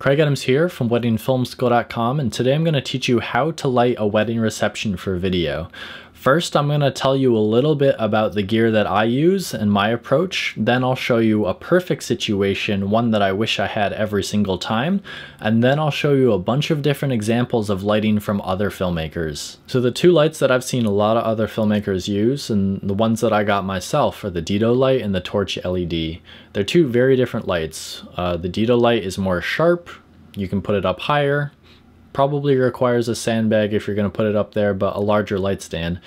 Craig Adams here from WeddingFilmSchool.com and today I'm going to teach you how to light a wedding reception for video. First, I'm going to tell you a little bit about the gear that I use and my approach. Then I'll show you a perfect situation, one that I wish I had every single time. And then I'll show you a bunch of different examples of lighting from other filmmakers. So the two lights that I've seen a lot of other filmmakers use and the ones that I got myself are the Dito light and the Torch LED. They're two very different lights. Uh, the Dito light is more sharp. You can put it up higher Probably requires a sandbag if you're going to put it up there, but a larger light stand.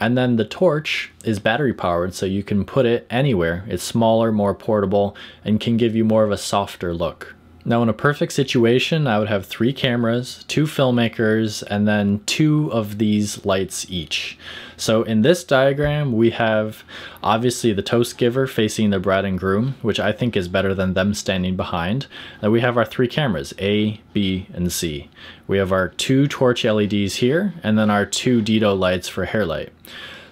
And then the torch is battery powered, so you can put it anywhere. It's smaller, more portable, and can give you more of a softer look. Now in a perfect situation, I would have three cameras, two filmmakers, and then two of these lights each. So in this diagram, we have obviously the toast giver facing the bride and groom, which I think is better than them standing behind. Then we have our three cameras, A, B, and C. We have our two torch LEDs here, and then our two Dito lights for hair light.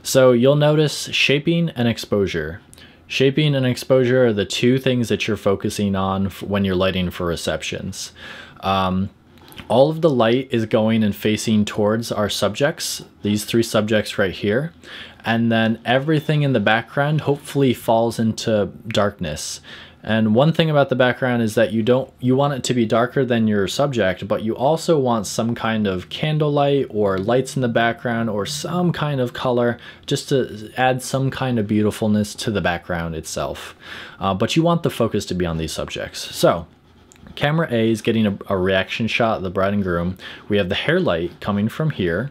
So you'll notice shaping and exposure. Shaping and exposure are the two things that you're focusing on when you're lighting for receptions. Um, all of the light is going and facing towards our subjects, these three subjects right here. And then everything in the background hopefully falls into darkness. And one thing about the background is that you don't you want it to be darker than your subject, but you also want some kind of candlelight or lights in the background or some kind of color just to add some kind of beautifulness to the background itself. Uh, but you want the focus to be on these subjects. So camera A is getting a, a, reaction shot of the bride and groom. We have the hair light coming from here.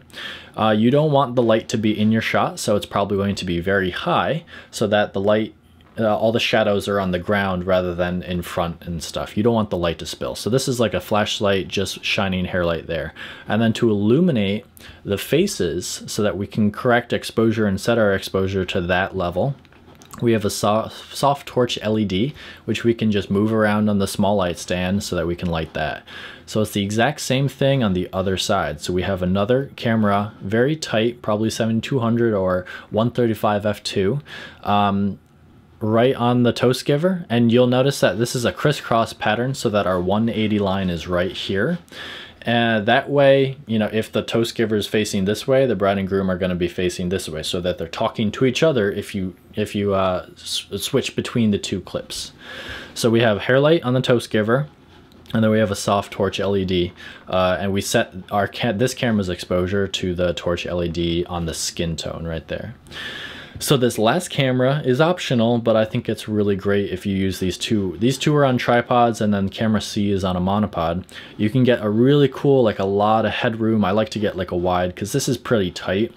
Uh, you don't want the light to be in your shot, so it's probably going to be very high so that the light uh, all the shadows are on the ground rather than in front and stuff. You don't want the light to spill. So this is like a flashlight just shining hair light there. And then to illuminate the faces so that we can correct exposure and set our exposure to that level, we have a soft, soft, torch LED, which we can just move around on the small light stand so that we can light that. So it's the exact same thing on the other side. So we have another camera, very tight, probably 7200 or 135 f2. Um, right on the toast giver and you'll notice that this is a crisscross pattern so that our 180 line is right here. And that way, you know, if the toast giver is facing this way, the bride and groom are going to be facing this way so that they're talking to each other if you if you uh, switch between the two clips. So we have hair light on the toast giver, and then we have a soft torch LED, uh, and we set our ca this camera's exposure to the torch LED on the skin tone right there. So this last camera is optional, but I think it's really great if you use these two. These two are on tripods and then camera C is on a monopod. You can get a really cool, like a lot of headroom. I like to get like a wide because this is pretty tight,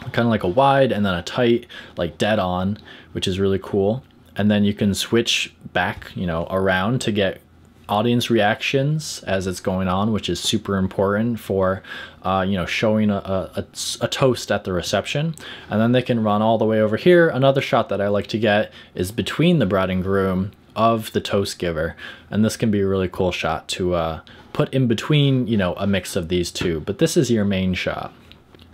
kind of like a wide and then a tight, like dead on, which is really cool. And then you can switch back, you know, around to get audience reactions as it's going on, which is super important for uh, you know, showing a, a, a, toast at the reception. And then they can run all the way over here. Another shot that I like to get is between the bride and groom of the toast giver. And this can be a really cool shot to uh, put in between, you know, a mix of these two. But this is your main shot.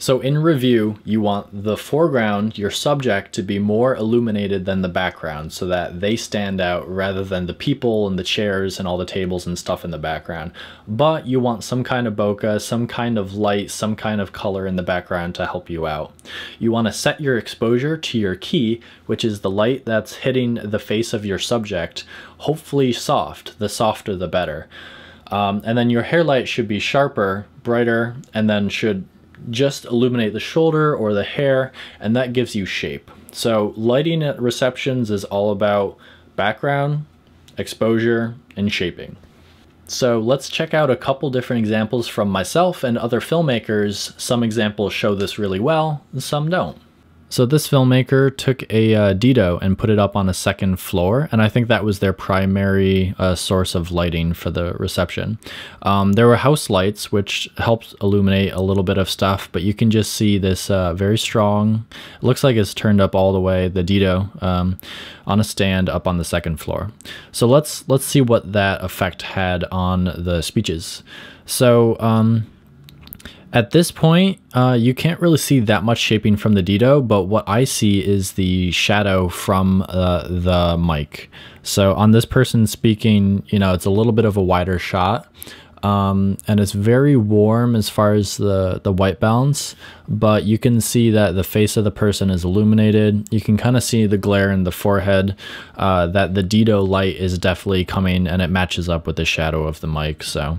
So in review, you want the foreground, your subject, to be more illuminated than the background so that they stand out rather than the people and the chairs and all the tables and stuff in the background. But you want some kind of bokeh, some kind of light, some kind of color in the background to help you out. You want to set your exposure to your key, which is the light that's hitting the face of your subject, hopefully soft, the softer the better. Um, and then your hair light should be sharper, brighter, and then should just illuminate the shoulder or the hair, and that gives you shape. So lighting at receptions is all about background, exposure, and shaping. So let's check out a couple different examples from myself and other filmmakers. Some examples show this really well, and some don't. So this filmmaker took a uh, and put it up on a second floor, and I think that was their primary uh, source of lighting for the reception. Um, there were house lights, which helped illuminate a little bit of stuff, but you can just see this uh, very strong, looks like it's turned up all the way, the Dito, um, on a stand up on the second floor. So let's, let's see what that effect had on the speeches. So... Um, at this point, uh, you can't really see that much shaping from the Dido, but what I see is the shadow from uh, the mic. So on this person speaking, you know, it's a little bit of a wider shot. Um, and it's very warm as far as the, the white balance, but you can see that the face of the person is illuminated. You can kind of see the glare in the forehead, uh, that the Dido light is definitely coming and it matches up with the shadow of the mic. So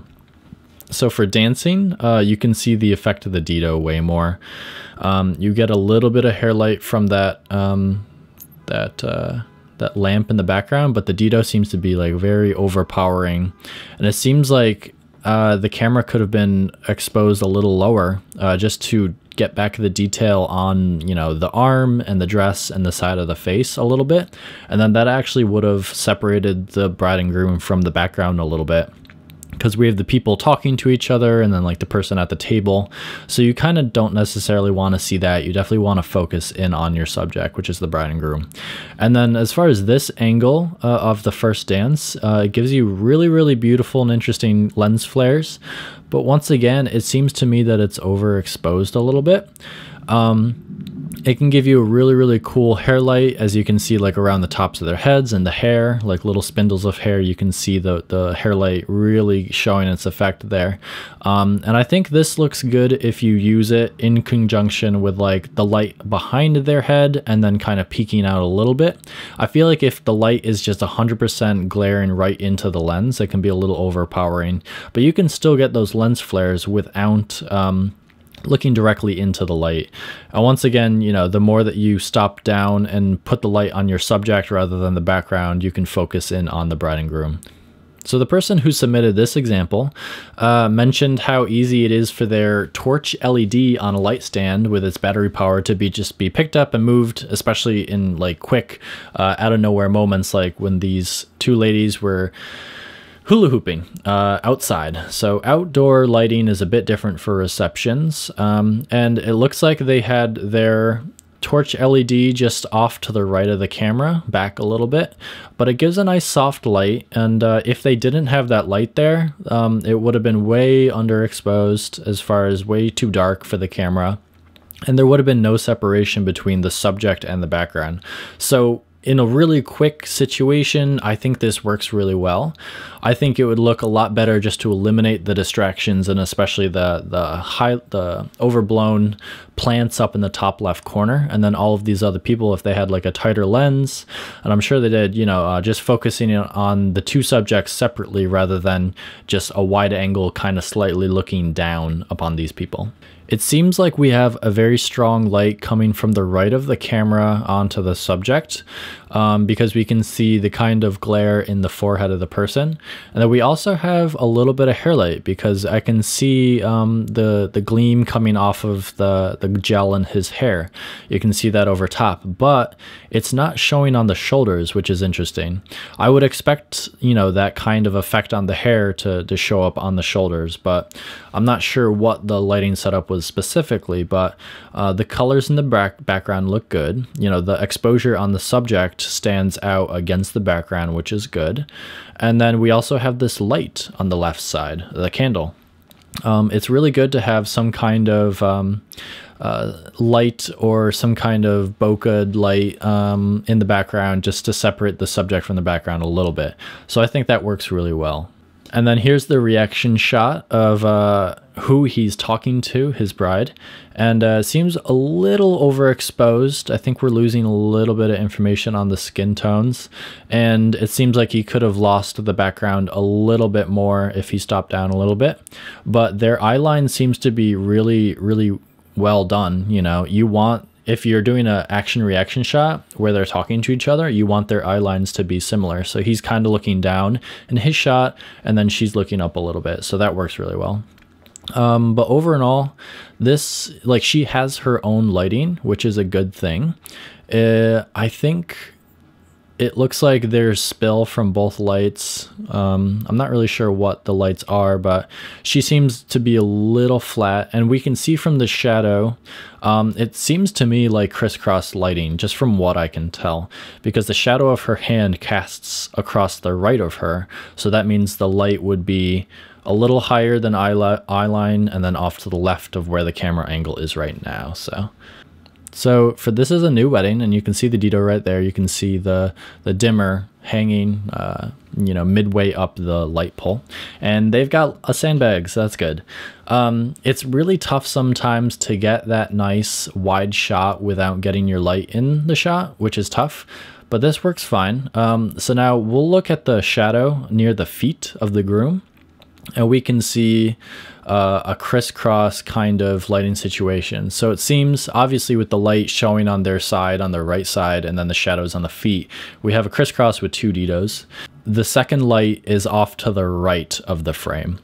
so for dancing, uh, you can see the effect of the Dito way more. Um, you get a little bit of hair light from that um, that uh, that lamp in the background, but the Dito seems to be like very overpowering, and it seems like uh, the camera could have been exposed a little lower uh, just to get back the detail on you know the arm and the dress and the side of the face a little bit, and then that actually would have separated the bride and groom from the background a little bit because we have the people talking to each other and then like the person at the table. So you kind of don't necessarily want to see that. You definitely want to focus in on your subject, which is the bride and groom. And then as far as this angle uh, of the first dance, uh, it gives you really, really beautiful and interesting lens flares. But once again, it seems to me that it's overexposed a little bit. Um, it can give you a really, really cool hair light as you can see like around the tops of their heads and the hair, like little spindles of hair. You can see the, the hair light really showing its effect there. Um, and I think this looks good if you use it in conjunction with like the light behind their head and then kind of peeking out a little bit. I feel like if the light is just 100% glaring right into the lens, it can be a little overpowering, but you can still get those lens flares without um, looking directly into the light. And once again, you know, the more that you stop down and put the light on your subject rather than the background, you can focus in on the bride and groom. So the person who submitted this example uh, mentioned how easy it is for their torch LED on a light stand with its battery power to be just be picked up and moved, especially in like quick uh, out of nowhere moments, like when these two ladies were Hula hooping uh, outside. So outdoor lighting is a bit different for receptions. Um, and it looks like they had their torch LED just off to the right of the camera, back a little bit, but it gives a nice soft light. And uh, if they didn't have that light there, um, it would have been way underexposed as far as way too dark for the camera. And there would have been no separation between the subject and the background. So in a really quick situation, I think this works really well. I think it would look a lot better just to eliminate the distractions and especially the the high the overblown plants up in the top left corner and then all of these other people if they had like a tighter lens and I'm sure they did, you know, uh, just focusing on the two subjects separately rather than just a wide angle kind of slightly looking down upon these people. It seems like we have a very strong light coming from the right of the camera onto the subject um, because we can see the kind of glare in the forehead of the person. And then we also have a little bit of hair light because I can see um, the, the gleam coming off of the, the gel in his hair. You can see that over top, but it's not showing on the shoulders, which is interesting. I would expect, you know, that kind of effect on the hair to, to show up on the shoulders, but I'm not sure what the lighting setup was specifically, but uh, the colors in the back background look good. You know, the exposure on the subject stands out against the background, which is good. And then we also have this light on the left side, the candle. Um, it's really good to have some kind of um, uh, light or some kind of bokeh light um, in the background just to separate the subject from the background a little bit. So I think that works really well. And then here's the reaction shot of uh, who he's talking to, his bride, and uh, seems a little overexposed. I think we're losing a little bit of information on the skin tones, and it seems like he could have lost the background a little bit more if he stopped down a little bit. But their eye line seems to be really, really well done. You know, you want if you're doing an action reaction shot where they're talking to each other, you want their eye lines to be similar. So he's kind of looking down in his shot, and then she's looking up a little bit. So that works really well. Um, but over and all, this, like, she has her own lighting, which is a good thing. Uh, I think it looks like there's spill from both lights. Um, I'm not really sure what the lights are, but she seems to be a little flat. And we can see from the shadow, um, it seems to me like crisscross lighting, just from what I can tell, because the shadow of her hand casts across the right of her. So that means the light would be a little higher than eye, eye line and then off to the left of where the camera angle is right now. So. So for this is a new wedding, and you can see the dito right there. You can see the the dimmer hanging, uh, you know, midway up the light pole, and they've got a sandbag, so that's good. Um, it's really tough sometimes to get that nice wide shot without getting your light in the shot, which is tough. But this works fine. Um, so now we'll look at the shadow near the feet of the groom and we can see uh, a crisscross kind of lighting situation. So it seems obviously with the light showing on their side, on their right side, and then the shadows on the feet, we have a crisscross with two Ditos. The second light is off to the right of the frame.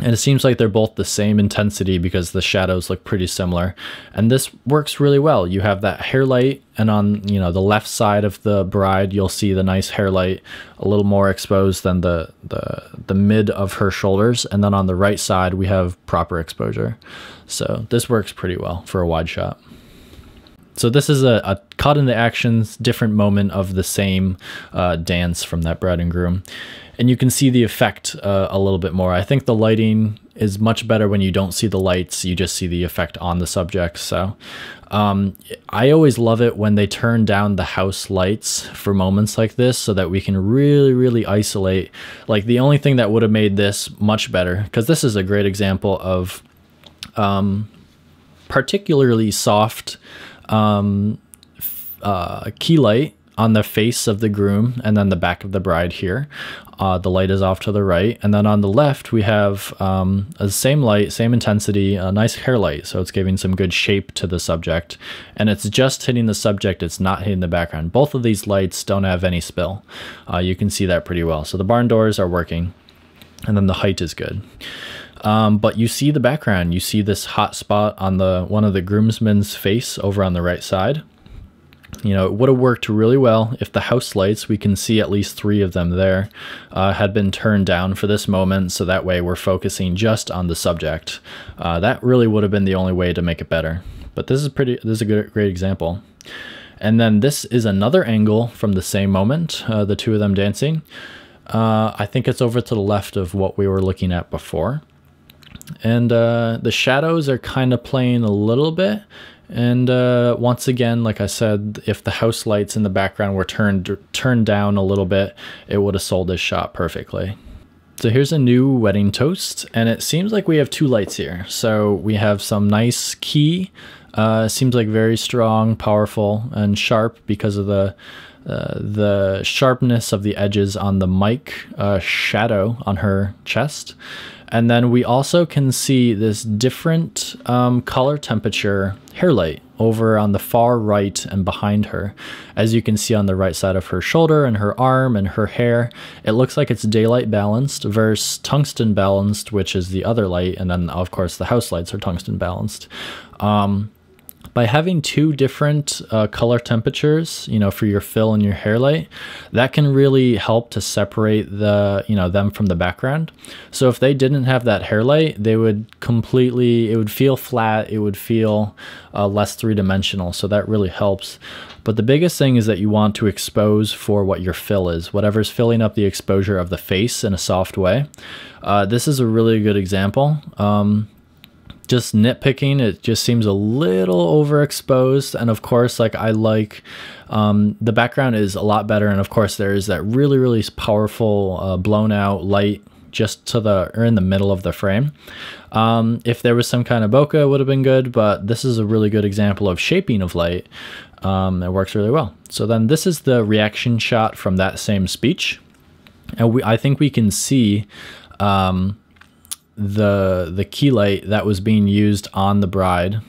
And it seems like they're both the same intensity because the shadows look pretty similar. And this works really well. You have that hair light and on, you know, the left side of the bride, you'll see the nice hair light a little more exposed than the, the, the mid of her shoulders. And then on the right side, we have proper exposure. So this works pretty well for a wide shot. So this is a, a caught into actions, different moment of the same uh, dance from that bride and groom. And you can see the effect uh, a little bit more. I think the lighting is much better when you don't see the lights, you just see the effect on the subject. So um, I always love it when they turn down the house lights for moments like this so that we can really, really isolate. Like the only thing that would have made this much better, because this is a great example of um, particularly soft um, uh, key light on the face of the groom and then the back of the bride here. Uh, the light is off to the right. And then on the left, we have um, the same light, same intensity, a nice hair light. So it's giving some good shape to the subject. And it's just hitting the subject, it's not hitting the background. Both of these lights don't have any spill. Uh, you can see that pretty well. So the barn doors are working. And then the height is good. Um, but you see the background. You see this hot spot on the one of the groomsmen's face over on the right side. You know, it would have worked really well if the house lights, we can see at least three of them there, uh, had been turned down for this moment, so that way we're focusing just on the subject. Uh, that really would have been the only way to make it better. But this is pretty. This is a good, great example. And then this is another angle from the same moment, uh, the two of them dancing. Uh, I think it's over to the left of what we were looking at before. And uh, the shadows are kind of playing a little bit. And uh, once again, like I said, if the house lights in the background were turned turned down a little bit, it would have sold this shot perfectly. So here's a new wedding toast, and it seems like we have two lights here. So we have some nice key, uh, seems like very strong, powerful, and sharp because of the uh, the sharpness of the edges on the mic uh, shadow on her chest. And then we also can see this different um, color temperature hair light over on the far right and behind her. As you can see on the right side of her shoulder and her arm and her hair, it looks like it's daylight balanced versus tungsten balanced, which is the other light. And then of course the house lights are tungsten balanced. Um, by having two different uh, color temperatures, you know, for your fill and your hair light, that can really help to separate the, you know, them from the background. So if they didn't have that hair light, they would completely, it would feel flat, it would feel uh, less three dimensional. So that really helps. But the biggest thing is that you want to expose for what your fill is, whatever's filling up the exposure of the face in a soft way. Uh, this is a really good example. Um, just nitpicking. It just seems a little overexposed. And of course, like I like um, the background is a lot better. And of course, there is that really, really powerful uh, blown out light just to the or in the middle of the frame. Um, if there was some kind of bokeh, it would have been good, but this is a really good example of shaping of light. Um, it works really well. So then this is the reaction shot from that same speech. And we, I think we can see um, the the key light that was being used on the bride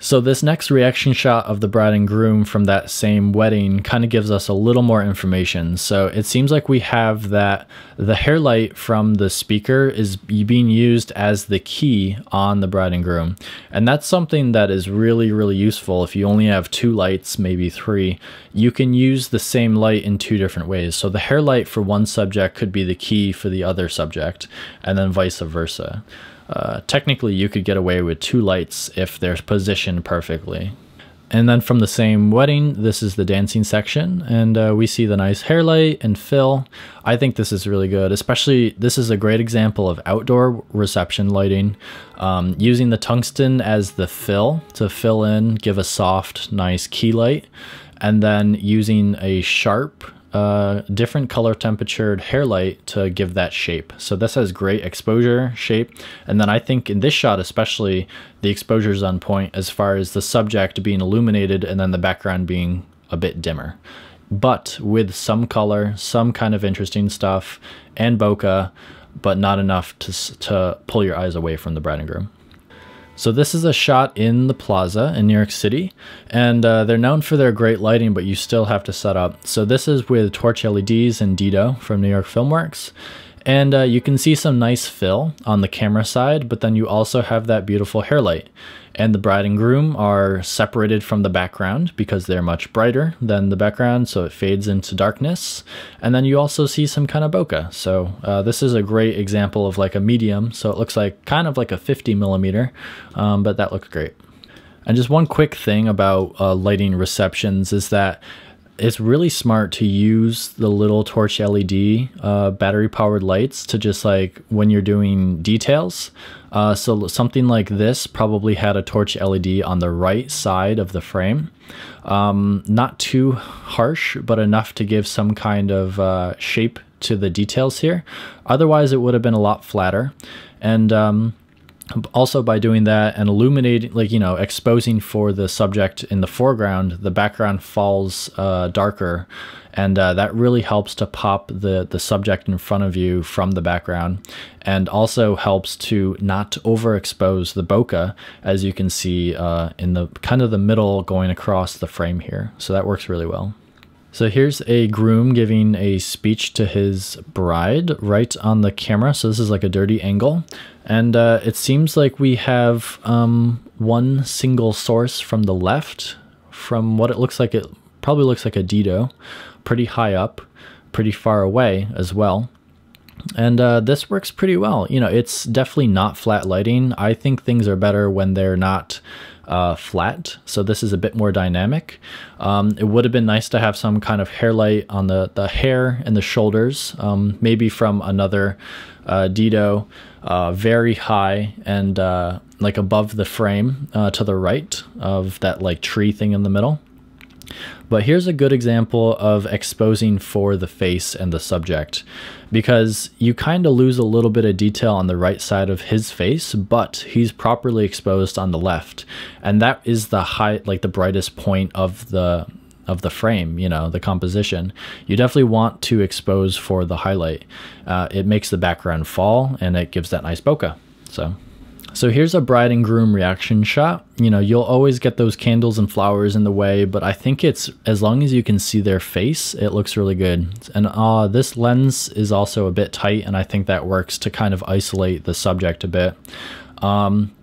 so this next reaction shot of the bride and groom from that same wedding kind of gives us a little more information. So it seems like we have that the hair light from the speaker is being used as the key on the bride and groom. And that's something that is really, really useful. If you only have two lights, maybe three, you can use the same light in two different ways. So the hair light for one subject could be the key for the other subject and then vice versa. Uh, technically, you could get away with two lights if they're positioned perfectly. And then from the same wedding, this is the dancing section, and uh, we see the nice hair light and fill. I think this is really good, especially this is a great example of outdoor reception lighting, um, using the tungsten as the fill to fill in, give a soft, nice key light, and then using a sharp a different color temperatured hair light to give that shape. So this has great exposure shape. And then I think in this shot especially, the exposure is on point as far as the subject being illuminated and then the background being a bit dimmer. But with some color, some kind of interesting stuff, and bokeh, but not enough to, to pull your eyes away from the bride and groom. So this is a shot in the plaza in New York City, and uh, they're known for their great lighting, but you still have to set up. So this is with Torch LEDs and Dido from New York Filmworks. And uh, you can see some nice fill on the camera side, but then you also have that beautiful hair light and the bride and groom are separated from the background because they're much brighter than the background, so it fades into darkness. And then you also see some kind of bokeh. So uh, this is a great example of like a medium. So it looks like kind of like a 50 millimeter, um, but that looks great. And just one quick thing about uh, lighting receptions is that it's really smart to use the little torch LED uh, battery powered lights to just like when you're doing details. Uh, so something like this probably had a torch LED on the right side of the frame. Um, not too harsh, but enough to give some kind of uh, shape to the details here. Otherwise, it would have been a lot flatter. And um, also by doing that and illuminating like you know exposing for the subject in the foreground the background falls uh, darker and uh, that really helps to pop the the subject in front of you from the background and also helps to not overexpose the bokeh as you can see uh, in the kind of the middle going across the frame here so that works really well so here's a groom giving a speech to his bride right on the camera. So this is like a dirty angle. And uh, it seems like we have um, one single source from the left, from what it looks like, it probably looks like a Dido, pretty high up, pretty far away as well. And uh, this works pretty well. You know, it's definitely not flat lighting. I think things are better when they're not uh, flat, so this is a bit more dynamic. Um, it would have been nice to have some kind of hair light on the, the hair and the shoulders, um, maybe from another uh, Dido uh, very high and uh, like above the frame uh, to the right of that like tree thing in the middle. But here's a good example of exposing for the face and the subject because you kind of lose a little bit of detail on the right side of his face, but he's properly exposed on the left. And that is the high, like the brightest point of the of the frame, you know, the composition, you definitely want to expose for the highlight. Uh, it makes the background fall and it gives that nice bokeh. So. So here's a bride and groom reaction shot. You know, you'll always get those candles and flowers in the way, but I think it's as long as you can see their face, it looks really good. And uh, this lens is also a bit tight, and I think that works to kind of isolate the subject a bit. Um,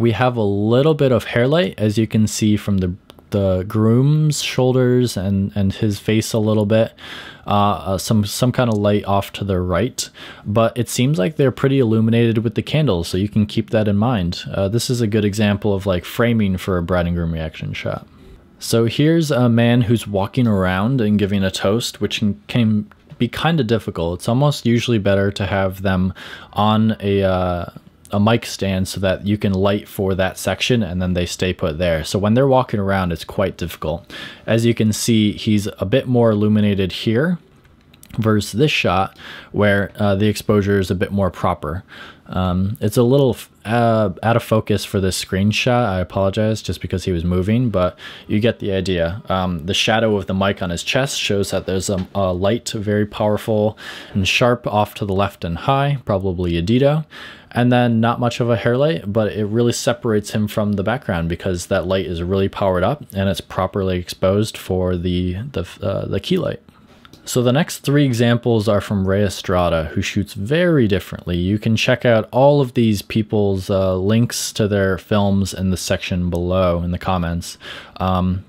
we have a little bit of hair light, as you can see from the the groom's shoulders and and his face a little bit. Uh, uh some some kind of light off to the right, but it seems like they're pretty illuminated with the candles, so you can keep that in mind. Uh, this is a good example of like framing for a bride and groom reaction shot. So here's a man who's walking around and giving a toast, which can, can be kind of difficult. It's almost usually better to have them on a uh, a mic stand so that you can light for that section and then they stay put there. So when they're walking around, it's quite difficult. As you can see, he's a bit more illuminated here versus this shot where uh, the exposure is a bit more proper. Um, it's a little uh, out of focus for this screenshot. I apologize just because he was moving, but you get the idea. Um, the shadow of the mic on his chest shows that there's a, a, light, very powerful and sharp off to the left and high, probably a dito and then not much of a hair light, but it really separates him from the background because that light is really powered up and it's properly exposed for the the, uh, the key light. So the next three examples are from Ray Estrada, who shoots very differently. You can check out all of these people's uh, links to their films in the section below in the comments. Um,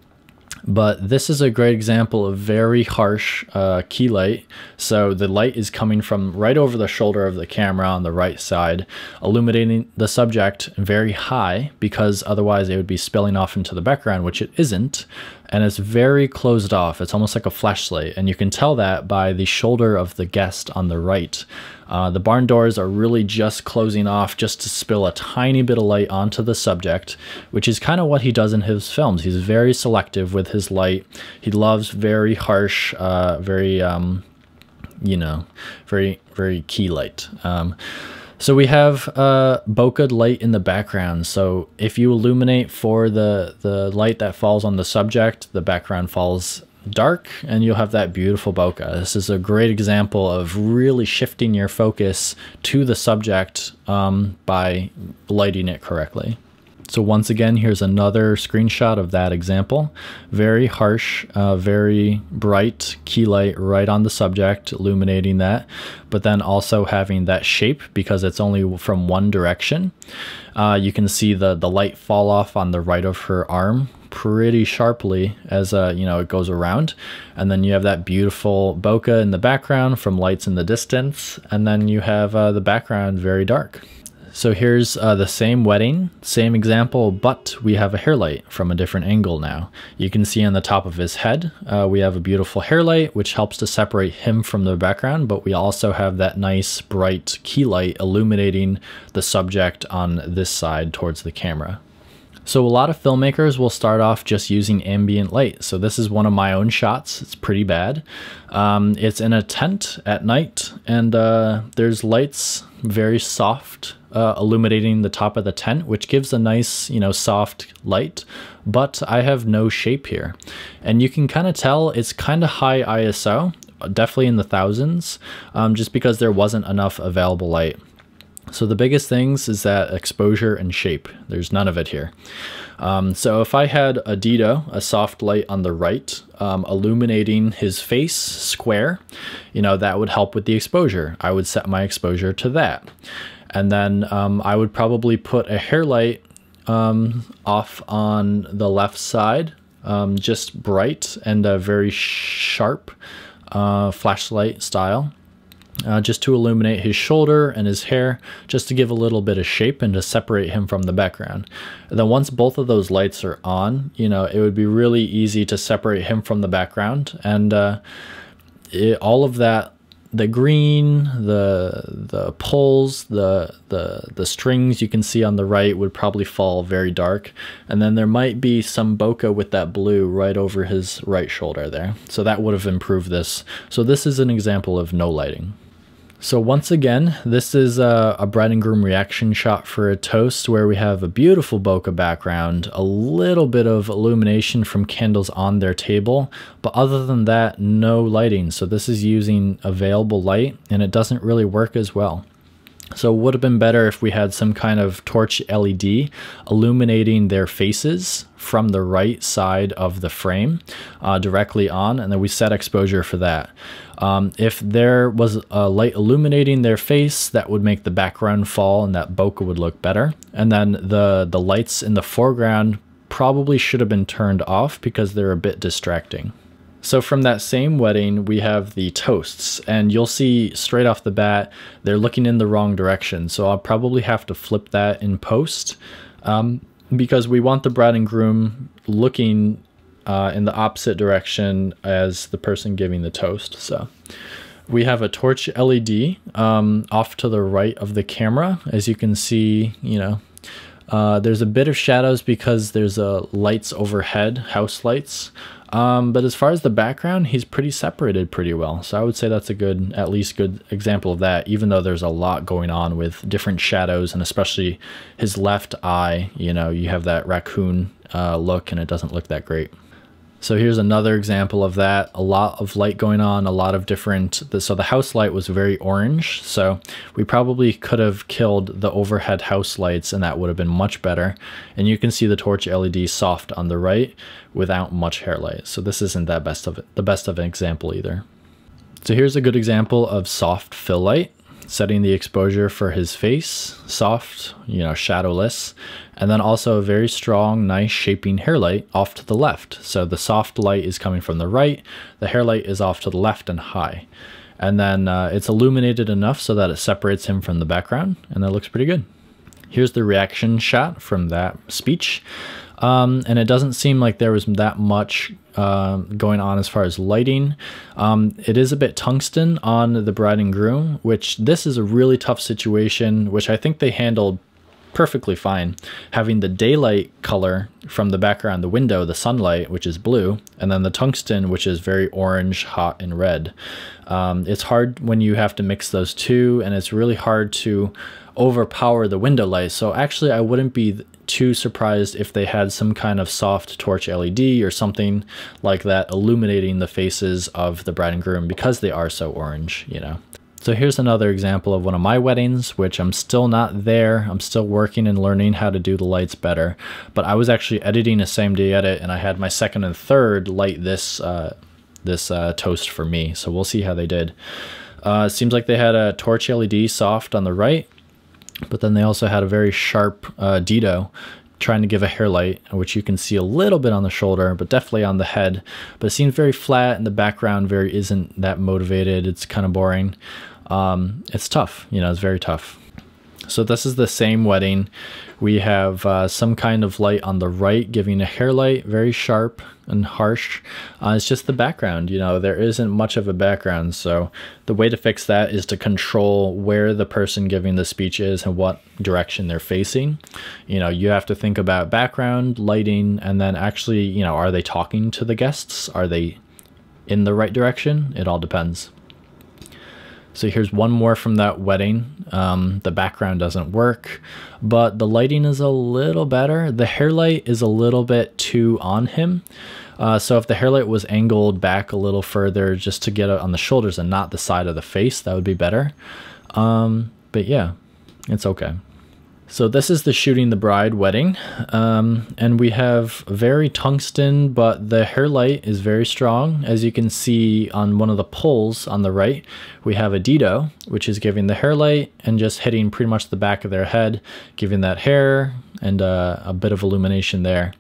but this is a great example of very harsh uh, key light. So the light is coming from right over the shoulder of the camera on the right side, illuminating the subject very high because otherwise it would be spilling off into the background, which it isn't and it's very closed off. It's almost like a flashlight, and you can tell that by the shoulder of the guest on the right. Uh, the barn doors are really just closing off just to spill a tiny bit of light onto the subject, which is kind of what he does in his films. He's very selective with his light. He loves very harsh, uh, very, um, you know, very, very key light. Um, so we have uh, bokeh light in the background. So if you illuminate for the, the light that falls on the subject, the background falls dark and you'll have that beautiful bokeh. This is a great example of really shifting your focus to the subject um, by lighting it correctly. So once again, here's another screenshot of that example. Very harsh, uh, very bright key light right on the subject, illuminating that, but then also having that shape because it's only from one direction. Uh, you can see the, the light fall off on the right of her arm pretty sharply as uh, you know it goes around and then you have that beautiful bokeh in the background from lights in the distance and then you have uh, the background very dark so here's uh, the same wedding, same example, but we have a hair light from a different angle now. You can see on the top of his head, uh, we have a beautiful hair light, which helps to separate him from the background, but we also have that nice bright key light illuminating the subject on this side towards the camera. So a lot of filmmakers will start off just using ambient light. So this is one of my own shots. It's pretty bad. Um, it's in a tent at night and uh, there's lights, very soft, uh, illuminating the top of the tent, which gives a nice, you know, soft light, but I have no shape here. And you can kind of tell it's kind of high ISO, definitely in the thousands, um, just because there wasn't enough available light. So the biggest things is that exposure and shape. There's none of it here. Um, so if I had Adito, a soft light on the right, um, illuminating his face square, you know, that would help with the exposure. I would set my exposure to that. And then um, I would probably put a hair light um, off on the left side, um, just bright and a very sharp uh, flashlight style uh, just to illuminate his shoulder and his hair, just to give a little bit of shape and to separate him from the background. And then once both of those lights are on, you know, it would be really easy to separate him from the background. And uh, it, all of that, the green, the the pulls, the, the, the strings you can see on the right would probably fall very dark. And then there might be some bokeh with that blue right over his right shoulder there. So that would have improved this. So this is an example of no lighting. So once again, this is a, a, bride and groom reaction shot for a toast where we have a beautiful bokeh background, a little bit of illumination from candles on their table, but other than that, no lighting. So this is using available light and it doesn't really work as well. So it would have been better if we had some kind of torch LED illuminating their faces from the right side of the frame uh, directly on, and then we set exposure for that. Um, if there was a light illuminating their face, that would make the background fall and that bokeh would look better. And then the, the lights in the foreground probably should have been turned off because they're a bit distracting. So from that same wedding, we have the toasts, and you'll see straight off the bat, they're looking in the wrong direction. So I'll probably have to flip that in post um, because we want the bride and groom looking uh, in the opposite direction as the person giving the toast. So we have a torch LED um, off to the right of the camera. As you can see, you know, uh, there's a bit of shadows because there's a uh, lights overhead, house lights. Um, but as far as the background, he's pretty separated pretty well. So I would say that's a good, at least good example of that, even though there's a lot going on with different shadows and especially his left eye, you know, you have that raccoon uh, look and it doesn't look that great. So here's another example of that. A lot of light going on, a lot of different, so the house light was very orange. So we probably could have killed the overhead house lights and that would have been much better. And you can see the torch LED soft on the right without much hair light. So this isn't that best of it, the best of an example either. So here's a good example of soft fill light setting the exposure for his face, soft, you know, shadowless, and then also a very strong, nice shaping hair light off to the left. So the soft light is coming from the right, the hair light is off to the left and high. And then uh, it's illuminated enough so that it separates him from the background, and that looks pretty good. Here's the reaction shot from that speech. Um, and it doesn't seem like there was that much uh, going on as far as lighting. Um, it is a bit tungsten on the bride and groom, which this is a really tough situation, which I think they handled perfectly fine. Having the daylight color from the background, the window, the sunlight, which is blue, and then the tungsten, which is very orange, hot, and red. Um, it's hard when you have to mix those two, and it's really hard to overpower the window light. So actually, I wouldn't be too surprised if they had some kind of soft torch LED or something like that illuminating the faces of the bride and groom because they are so orange, you know. So here's another example of one of my weddings, which I'm still not there. I'm still working and learning how to do the lights better. But I was actually editing a same day edit and I had my second and third light this, uh, this uh, toast for me. So we'll see how they did. Uh, seems like they had a torch LED soft on the right but then they also had a very sharp uh, dito trying to give a hair light, which you can see a little bit on the shoulder, but definitely on the head. But it seems very flat, and the background very isn't that motivated. It's kind of boring. Um, it's tough, you know, it's very tough. So this is the same wedding. We have uh, some kind of light on the right giving a hair light, very sharp and harsh. Uh, it's just the background, you know, there isn't much of a background. So the way to fix that is to control where the person giving the speech is and what direction they're facing. You know, you have to think about background, lighting, and then actually, you know, are they talking to the guests? Are they in the right direction? It all depends. So here's one more from that wedding. Um, the background doesn't work, but the lighting is a little better. The hair light is a little bit too on him. Uh, so if the hair light was angled back a little further just to get it on the shoulders and not the side of the face, that would be better. Um, but yeah, it's okay. So this is the Shooting the Bride wedding, um, and we have very tungsten, but the hair light is very strong. As you can see on one of the poles on the right, we have a Dido, which is giving the hair light and just hitting pretty much the back of their head, giving that hair and uh, a bit of illumination there.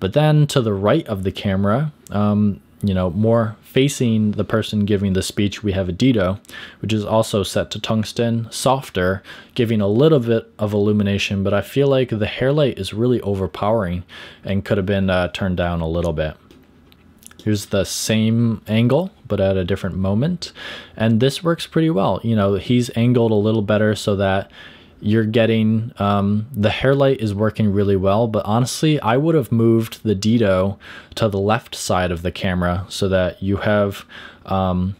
But then to the right of the camera, um, you know, more facing the person giving the speech, we have a dito, which is also set to tungsten, softer, giving a little bit of illumination, but I feel like the hair light is really overpowering and could have been uh, turned down a little bit. Here's the same angle, but at a different moment. And this works pretty well. You know, he's angled a little better so that you're getting um, the hair light is working really well but honestly i would have moved the dito to the left side of the camera so that you have um,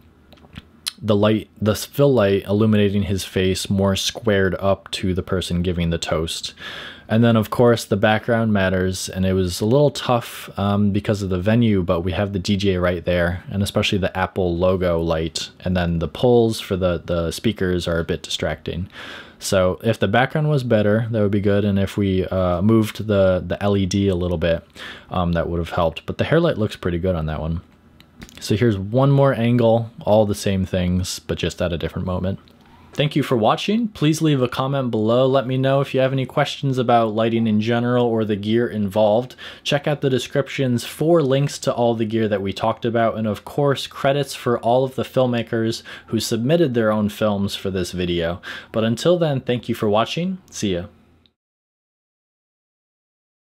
the light the fill light illuminating his face more squared up to the person giving the toast and then of course the background matters and it was a little tough um, because of the venue but we have the dj right there and especially the apple logo light and then the poles for the the speakers are a bit distracting so if the background was better, that would be good. And if we uh, moved the, the LED a little bit, um, that would have helped. But the hair light looks pretty good on that one. So here's one more angle, all the same things, but just at a different moment. Thank you for watching. Please leave a comment below. Let me know if you have any questions about lighting in general or the gear involved. Check out the descriptions for links to all the gear that we talked about and of course credits for all of the filmmakers who submitted their own films for this video. But until then, thank you for watching. See ya.